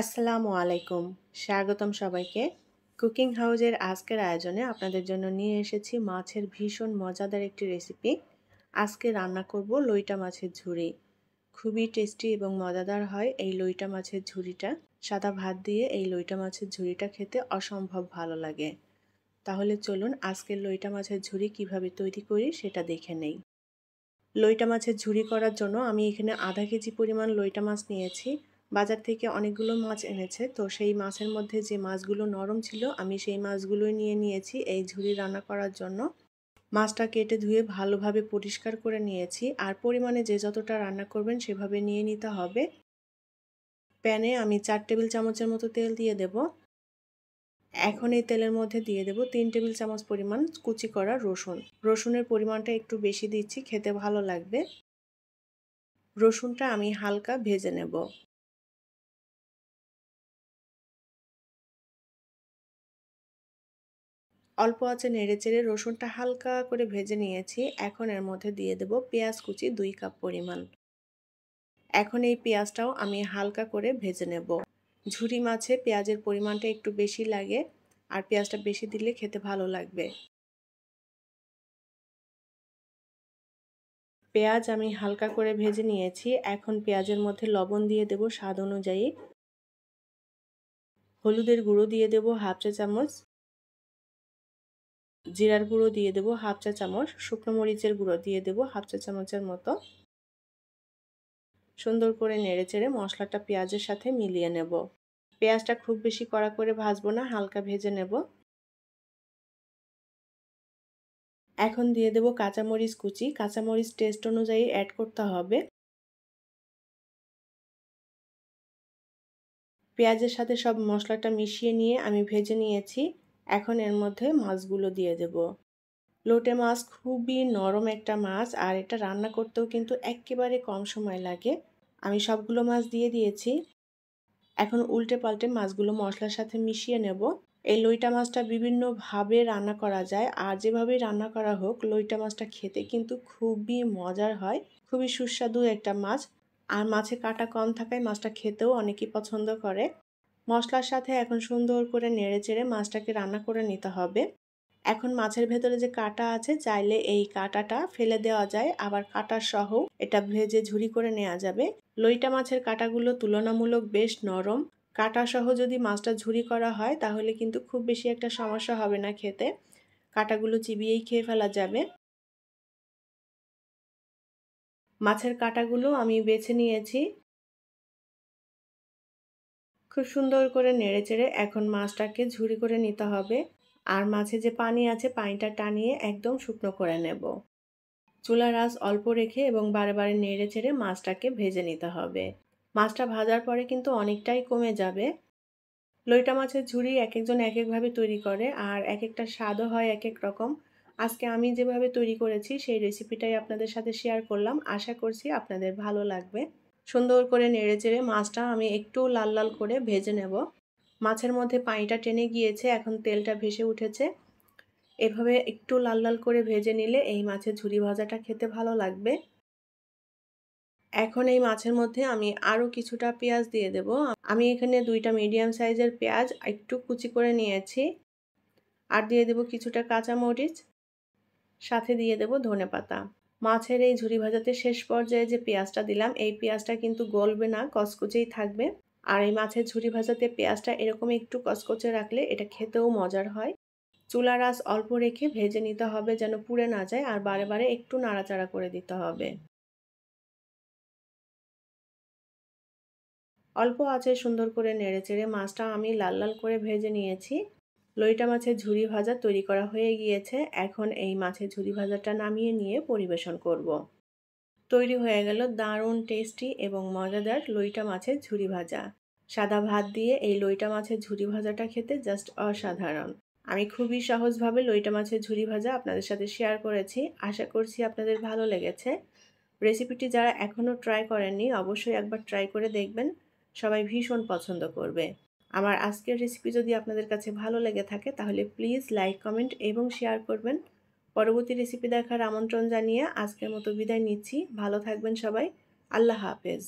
আসসালামু আলাইকুম স্বাগতম সবাইকে কুকিং হাউজের আজকের আয়োজনে আপনাদের জন্য নিয়ে এসেছি মাছের ভীষণ মজাদার একটি রেসিপি আজকে রান্না করব লইটা মাছের ঝুড়ি খুবই টেস্টি এবং মজাদার হয় এই লইটা মাছের ঝুড়িটা সাদা ভাত দিয়ে এই লইটা মাছের ঝুড়িটা খেতে অসম্ভব ভালো লাগে তাহলে চলুন আজকের লইটা মাছের ঝুড়ি কিভাবে তৈরি করি সেটা দেখে নেই লইটা মাছের ঝুড়ি করার জন্য আমি এখানে আধা কেজি পরিমাণ লইটা মাছ নিয়েছি বাজার থেকে অনেকগুলো মাছ এনেছে তো সেই মাছের মধ্যে যে মাছগুলো নরম ছিল আমি সেই মাছগুলোই নিয়ে নিয়েছি এই ঝুড়ি রান্না করার জন্য মাছটা কেটে ধুয়ে ভালোভাবে পরিষ্কার করে নিয়েছি আর পরিমাণে যে যতটা রান্না করবেন সেভাবে নিয়ে নিতে হবে প্যানে আমি চার টেবিল চামচের মতো তেল দিয়ে দেব এখন এই তেলের মধ্যে দিয়ে দেব তিন টেবিল চামচ পরিমাণ কুচি করা রসুন রসুনের পরিমাণটা একটু বেশি দিচ্ছি খেতে ভালো লাগবে রসুনটা আমি হালকা ভেজে নেব অল্প আছে নেড়ে চেড়ে রসুনটা হালকা করে ভেজে নিয়েছি এখন এর মধ্যে দিয়ে দেব পেঁয়াজ কুচি দুই কাপ পরিমাণ এখন এই পেঁয়াজটাও আমি হালকা করে ভেজে নেব ঝুরি মাছে পেঁয়াজের পরিমাণটা একটু বেশি লাগে আর পেঁয়াজটা বেশি দিলে খেতে ভালো লাগবে পেঁয়াজ আমি হালকা করে ভেজে নিয়েছি এখন পেঁয়াজের মধ্যে লবণ দিয়ে দেব স্বাদ অনুযায়ী হলুদের গুঁড়ো দিয়ে দেব হাফ চা চামচ জিরার গুঁড়ো দিয়ে দেবো হাফ চা চামচ শুকনো মরিচের গুঁড়ো দিয়ে দেবো হাফ চা চামচের মতো সুন্দর করে নেড়ে চেড়ে মশলাটা পেঁয়াজের সাথে মিলিয়ে নেব পেঁয়াজটা খুব বেশি কড়া করে ভাজবো না হালকা ভেজে নেব এখন দিয়ে দেব কাঁচামরিচ কুচি কাঁচামরিচ টেস্ট অনুযায়ী অ্যাড করতে হবে পেঁয়াজের সাথে সব মশলাটা মিশিয়ে নিয়ে আমি ভেজে নিয়েছি এখন এর মধ্যে মাছগুলো দিয়ে দেব লোটে মাছ খুবই নরম একটা মাছ আর এটা রান্না করতেও কিন্তু একেবারে কম সময় লাগে আমি সবগুলো মাছ দিয়ে দিয়েছি এখন উল্টে পাল্টে মাছগুলো মশলার সাথে মিশিয়ে নেব এই লইটা মাছটা বিভিন্নভাবে রান্না করা যায় আর যেভাবেই রান্না করা হোক লইটা মাছটা খেতে কিন্তু খুবই মজার হয় খুবই সুস্বাদু একটা মাছ আর মাছে কাটা কম থাকায় মাছটা খেতেও অনেকেই পছন্দ করে মশলার সাথে এখন সুন্দর করে নেড়ে চেড়ে মাছটাকে রান্না করে নিতে হবে এখন মাছের ভেতরে যে কাটা আছে চাইলে এই কাটাটা ফেলে দেওয়া যায় আবার কাটার সহ এটা ভেজে ঝুরি করে নেওয়া যাবে লইটা মাছের কাটাগুলো তুলনামূলক বেশ নরম কাটা সহ যদি মাছটা ঝুরি করা হয় তাহলে কিন্তু খুব বেশি একটা সমস্যা হবে না খেতে কাটাগুলো চিবিয়েই খেয়ে ফেলা যাবে মাছের কাটাগুলো আমি বেছে নিয়েছি খুব সুন্দর করে নেড়ে চেড়ে এখন মাছটাকে ঝুড়ি করে নিতে হবে আর মাছে যে পানি আছে পানিটা টানিয়ে একদম শুকনো করে নেব চুলার আঁচ অল্প রেখে এবং বারে বারে নেড়ে চেড়ে মাছটাকে ভেজে নিতে হবে মাছটা ভাজার পরে কিন্তু অনেকটাই কমে যাবে লইটা মাছের ঝুড়ি এক একজন এক একভাবে তৈরি করে আর এক একটা স্বাদও হয় এক এক রকম আজকে আমি যেভাবে তৈরি করেছি সেই রেসিপিটাই আপনাদের সাথে শেয়ার করলাম আশা করছি আপনাদের ভালো লাগবে সুন্দর করে নেড়ে চেড়ে মাছটা আমি একটু লাল লাল করে ভেজে নেব মাছের মধ্যে পানিটা টেনে গিয়েছে এখন তেলটা ভেসে উঠেছে এভাবে একটু লাল লাল করে ভেজে নিলে এই মাছের ঝুরি ভাজাটা খেতে ভালো লাগবে এখন এই মাছের মধ্যে আমি আরও কিছুটা পেঁয়াজ দিয়ে দেব আমি এখানে দুইটা মিডিয়াম সাইজের পেঁয়াজ একটু কুচি করে নিয়েছি আর দিয়ে দেব কিছুটা কাঁচামরিচ সাথে দিয়ে দেব ধনে পাতা মাছের এই ঝুরি ভাজাতে শেষ পর্যায়ে যে পেঁয়াজটা দিলাম এই পেঁয়াজটা কিন্তু গলবে না কসকচেই থাকবে আর এই মাছের ঝুরি ভাজাতে পেঁয়াজটা এরকম একটু কসকচে রাখলে এটা খেতেও মজার হয় চুলা রাস অল্প রেখে ভেজে নিতে হবে যেন পুড়ে না যায় আর বারে বারে একটু নাড়াচাড়া করে দিতে হবে অল্প আছে সুন্দর করে নেড়েচেড়ে মাছটা আমি লাল লাল করে ভেজে নিয়েছি লইটা মাছের ঝুরি ভাজা তৈরি করা হয়ে গিয়েছে এখন এই মাছের ঝুরি ভাজাটা নামিয়ে নিয়ে পরিবেশন করব। তৈরি হয়ে গেল দারুণ টেস্টি এবং মজাদার লইটা মাছের ঝুরি ভাজা সাদা ভাত দিয়ে এই লইটা মাছের ঝুরি ভাজাটা খেতে জাস্ট অসাধারণ আমি খুবই সহজভাবে লইটা মাছের ঝুরি ভাজা আপনাদের সাথে শেয়ার করেছি আশা করছি আপনাদের ভালো লেগেছে রেসিপিটি যারা এখনও ট্রাই করেননি অবশ্যই একবার ট্রাই করে দেখবেন সবাই ভীষণ পছন্দ করবে আমার আজকের রেসিপি যদি আপনাদের কাছে ভালো লেগে থাকে তাহলে প্লিজ লাইক কমেন্ট এবং শেয়ার করবেন পরবর্তী রেসিপি দেখার আমন্ত্রণ জানিয়ে আজকের মতো বিদায় নিচ্ছি ভালো থাকবেন সবাই আল্লাহ হাফেজ